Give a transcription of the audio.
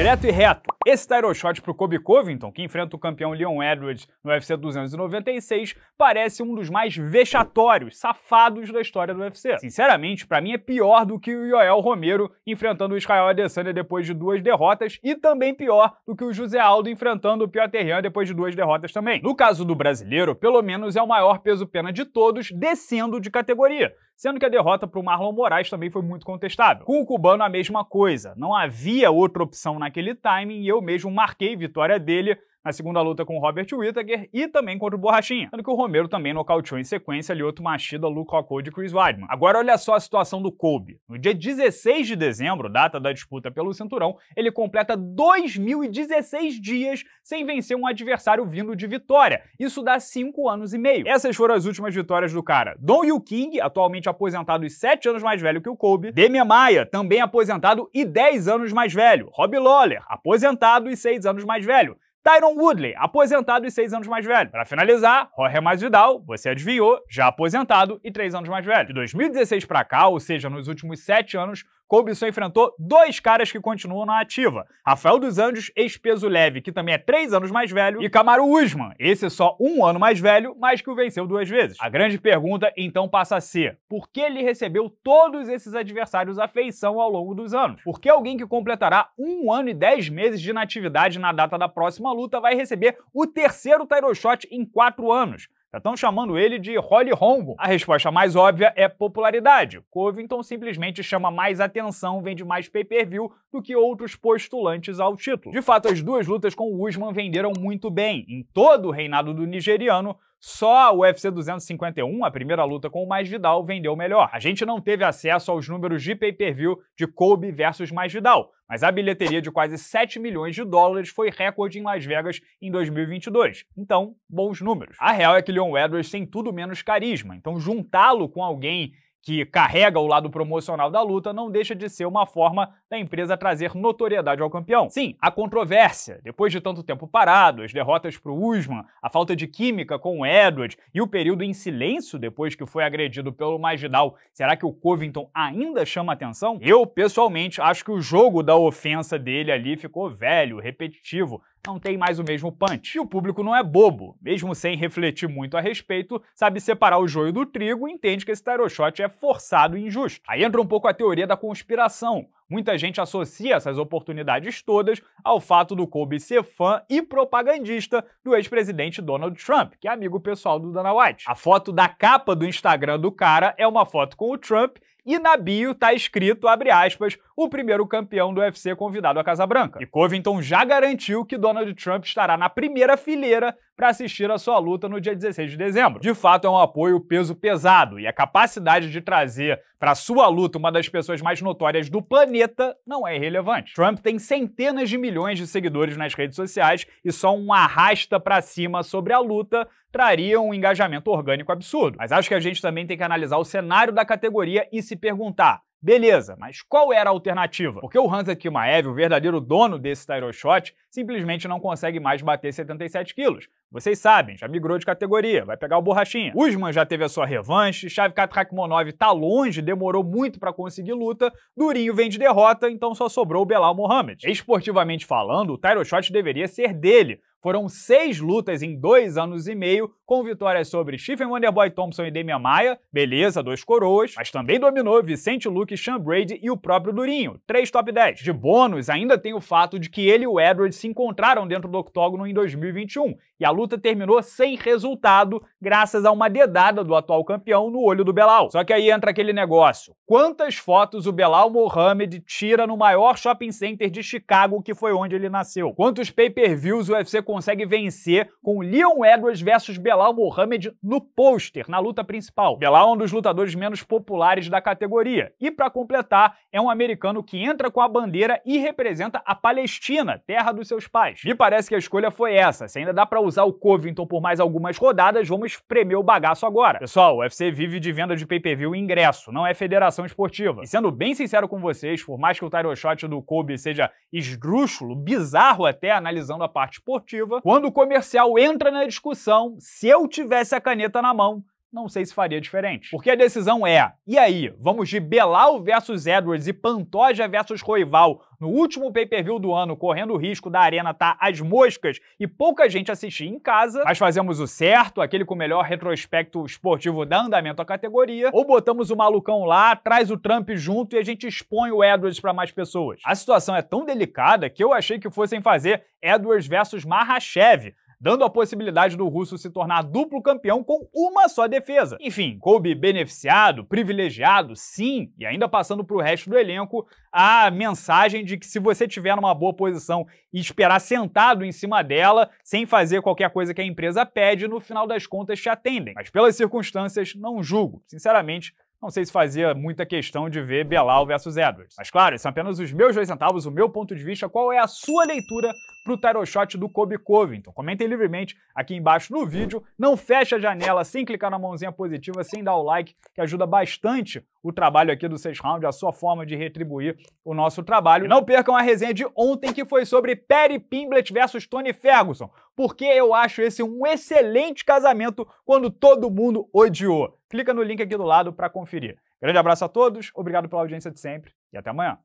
Direto e reto, esse title shot pro Kobe Covington, que enfrenta o campeão Leon Edwards no UFC 296, parece um dos mais vexatórios, safados da história do UFC. Sinceramente, para mim é pior do que o Yoel Romero enfrentando o Israel Adesanya depois de duas derrotas e também pior do que o José Aldo enfrentando o Piotr Jan depois de duas derrotas também. No caso do brasileiro, pelo menos é o maior peso-pena de todos, descendo de categoria sendo que a derrota para o Marlon Moraes também foi muito contestável. Com o cubano, a mesma coisa. Não havia outra opção naquele timing e eu mesmo marquei vitória dele na segunda luta com Robert Whittaker e também contra o Borrachinha, sendo que o Romero também nocauteou em sequência ali outro machida, Luke Rockhold e Chris Weidman. Agora olha só a situação do Colby. No dia 16 de dezembro, data da disputa pelo cinturão, ele completa 2016 dias sem vencer um adversário vindo de vitória. Isso dá 5 anos e meio. Essas foram as últimas vitórias do cara. Don Yu King, atualmente aposentado e 7 anos mais velho que o Colby. Demian Maia, também aposentado e 10 anos mais velho. Rob Lawler, aposentado e 6 anos mais velho. Tyron Woodley, aposentado e 6 anos mais velho. Para finalizar, Jorge Masvidal, você adivinhou, já aposentado e 3 anos mais velho. De 2016 para cá, ou seja, nos últimos 7 anos, Kobe só enfrentou dois caras que continuam na ativa. Rafael dos Anjos, ex-peso leve, que também é três anos mais velho, e Camaro Usman, esse é só um ano mais velho, mas que o venceu duas vezes. A grande pergunta então passa a ser, por que ele recebeu todos esses adversários à feição ao longo dos anos? Por que alguém que completará um ano e dez meses de natividade na data da próxima luta vai receber o terceiro title shot em quatro anos? Já estão chamando ele de Holly Rombo. A resposta mais óbvia é popularidade. Covington simplesmente chama mais atenção, vende mais pay-per-view do que outros postulantes ao título. De fato, as duas lutas com o Usman venderam muito bem. Em todo o reinado do nigeriano, só o UFC 251, a primeira luta com o Mais Vidal, vendeu melhor. A gente não teve acesso aos números de pay-per-view de Kobe versus Mais Vidal, mas a bilheteria de quase 7 milhões de dólares foi recorde em Las Vegas em 2022. Então, bons números. A real é que Leon Edwards tem tudo menos carisma, então juntá-lo com alguém que carrega o lado promocional da luta, não deixa de ser uma forma da empresa trazer notoriedade ao campeão. Sim, a controvérsia. Depois de tanto tempo parado, as derrotas para o Usman, a falta de química com o Edwards e o período em silêncio depois que foi agredido pelo Magidal, será que o Covington ainda chama atenção? Eu, pessoalmente, acho que o jogo da ofensa dele ali ficou velho, repetitivo, não tem mais o mesmo punch. E o público não é bobo, mesmo sem refletir muito a respeito, sabe separar o joio do trigo e entende que esse tarot shot é forçado e injusto. Aí entra um pouco a teoria da conspiração, Muita gente associa essas oportunidades todas ao fato do Kobe ser fã e propagandista do ex-presidente Donald Trump, que é amigo pessoal do Dana White. A foto da capa do Instagram do cara é uma foto com o Trump e na bio tá escrito, abre aspas, o primeiro campeão do UFC convidado à Casa Branca. E Covington já garantiu que Donald Trump estará na primeira fileira para assistir a sua luta no dia 16 de dezembro. De fato, é um apoio peso pesado e a capacidade de trazer para sua luta uma das pessoas mais notórias do planeta não é irrelevante. Trump tem centenas de milhões de seguidores nas redes sociais e só um arrasta para cima sobre a luta traria um engajamento orgânico absurdo. Mas acho que a gente também tem que analisar o cenário da categoria e se perguntar: Beleza, mas qual era a alternativa? Porque o Hansa Kimaev, o verdadeiro dono desse Tyroshot, Shot, simplesmente não consegue mais bater 77 quilos. Vocês sabem, já migrou de categoria, vai pegar o Borrachinha. Usman já teve a sua revanche, Shavkat Rakhmonov tá longe, demorou muito para conseguir luta, Durinho vem de derrota, então só sobrou o Belal Mohamed. Esportivamente falando, o Tyroshot Shot deveria ser dele, foram seis lutas em dois anos e meio, com vitórias sobre Stephen Wonderboy Thompson e Demian Maia, beleza, dois coroas, mas também dominou Vicente Luke, Sean Brady e o próprio Durinho, três top 10. De bônus, ainda tem o fato de que ele e o Edwards se encontraram dentro do octógono em 2021, e a luta terminou sem resultado, graças a uma dedada do atual campeão no olho do Belal. Só que aí entra aquele negócio, quantas fotos o Belal Mohamed tira no maior shopping center de Chicago, que foi onde ele nasceu? Quantos pay-per-views o UFC consegue vencer com Leon Edwards versus Belal Mohamed no pôster, na luta principal. Belal é um dos lutadores menos populares da categoria e, para completar, é um americano que entra com a bandeira e representa a Palestina, terra dos seus pais. Me parece que a escolha foi essa. Se ainda dá para usar o Covington por mais algumas rodadas, vamos espremer o bagaço agora. Pessoal, o UFC vive de venda de pay-per-view e ingresso, não é federação esportiva. E sendo bem sincero com vocês, por mais que o title shot do Kobe seja esdrúxulo, bizarro até analisando a parte esportiva, quando o comercial entra na discussão, se eu tivesse a caneta na mão, não sei se faria diferente. Porque a decisão é: e aí, vamos de Belal versus Edwards e Pantoja versus Roival no último pay-per-view do ano, correndo o risco da arena estar tá às moscas e pouca gente assistir em casa, mas fazemos o certo, aquele com o melhor retrospecto esportivo dá andamento à categoria, ou botamos o malucão lá, traz o Trump junto e a gente expõe o Edwards para mais pessoas. A situação é tão delicada que eu achei que fossem fazer Edwards versus Marrachev, dando a possibilidade do russo se tornar duplo campeão com uma só defesa. Enfim, coube beneficiado, privilegiado, sim, e ainda passando para o resto do elenco a mensagem de que se você tiver numa boa posição e esperar sentado em cima dela, sem fazer qualquer coisa que a empresa pede, no final das contas te atendem. Mas pelas circunstâncias, não julgo. Sinceramente, não sei se fazia muita questão de ver Belal versus Edwards. Mas claro, são apenas os meus dois centavos, o meu ponto de vista, qual é a sua leitura para o tarot shot do Kobe Covington. Comentem livremente aqui embaixo no vídeo. Não feche a janela sem clicar na mãozinha positiva, sem dar o like, que ajuda bastante o trabalho aqui do seis Round, a sua forma de retribuir o nosso trabalho. E não percam a resenha de ontem que foi sobre Perry Pimblett versus Tony Ferguson, porque eu acho esse um excelente casamento quando todo mundo odiou. Clica no link aqui do lado para conferir. Grande abraço a todos, obrigado pela audiência de sempre e até amanhã.